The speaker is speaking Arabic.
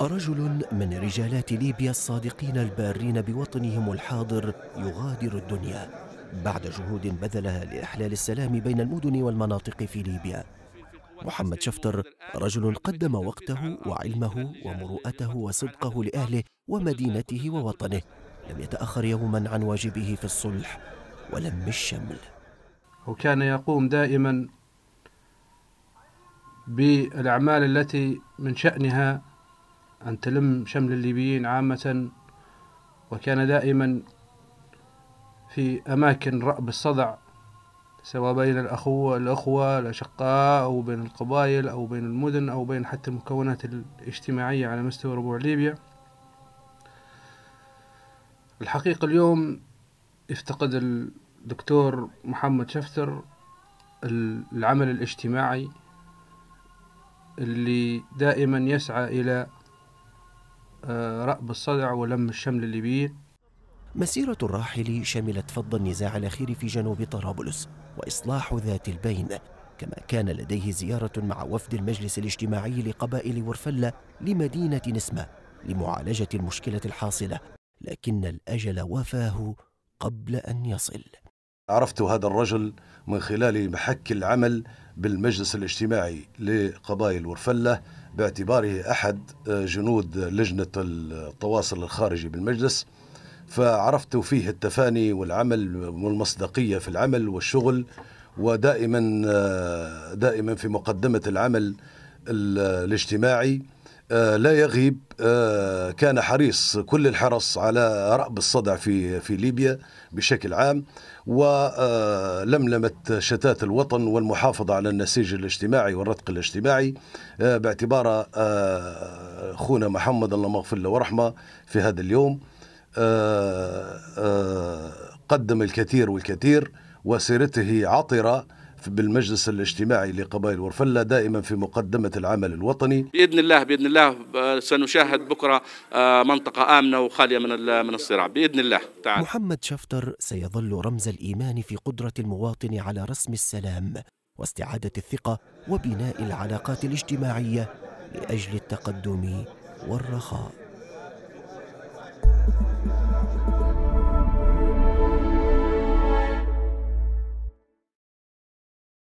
رجل من رجالات ليبيا الصادقين البارين بوطنهم الحاضر يغادر الدنيا بعد جهود بذلها لإحلال السلام بين المدن والمناطق في ليبيا محمد شفتر رجل قدم وقته وعلمه ومروءته وصدقه لأهله ومدينته ووطنه لم يتأخر يوما عن واجبه في الصلح ولم الشمل وكان يقوم دائما بالأعمال التي من شأنها أن تلم شمل الليبيين عامة وكان دائما في أماكن رأب الصدع سواء بين الأخوة الأخوة الأشقاء أو بين القبائل أو بين المدن أو بين حتى المكونات الاجتماعية على مستوى ربوع ليبيا الحقيقة اليوم افتقد الدكتور محمد شفتر العمل الاجتماعي اللي دائما يسعى إلى آه، رأب الصدع ولم الشمل الليبي مسيرة الراحل شملت فض النزاع الأخير في جنوب طرابلس وإصلاح ذات البين كما كان لديه زيارة مع وفد المجلس الاجتماعي لقبائل ورفلة لمدينة نسمة لمعالجة المشكلة الحاصلة لكن الأجل وفاه قبل أن يصل عرفت هذا الرجل من خلال محك العمل بالمجلس الاجتماعي لقبائل ورفلة باعتباره أحد آه، جنود لجنة التواصل الخارجي بالمجلس فعرفت فيه التفاني والعمل والمصداقية في العمل والشغل ودائما آه، دائما في مقدمة العمل الاجتماعي آه، لا يغيب آه، كان حريص كل الحرص على رأب الصدع في في ليبيا بشكل عام ولملمت آه، شتات الوطن والمحافظة على النسيج الاجتماعي والرتق الاجتماعي باعتباره أخونا محمد الله مغفر له ورحمه في هذا اليوم قدم الكثير والكثير وسيرته عطره بالمجلس الاجتماعي لقبائل ورفلة دائما في مقدمة العمل الوطني بإذن الله بإذن الله آه، سنشاهد بكرة آه، منطقة آمنة وخالية من من الصراع بإذن الله تعالى محمد شفتر سيظل رمز الإيمان في قدرة المواطن على رسم السلام واستعادة الثقة وبناء العلاقات الاجتماعية لأجل التقدم والرخاء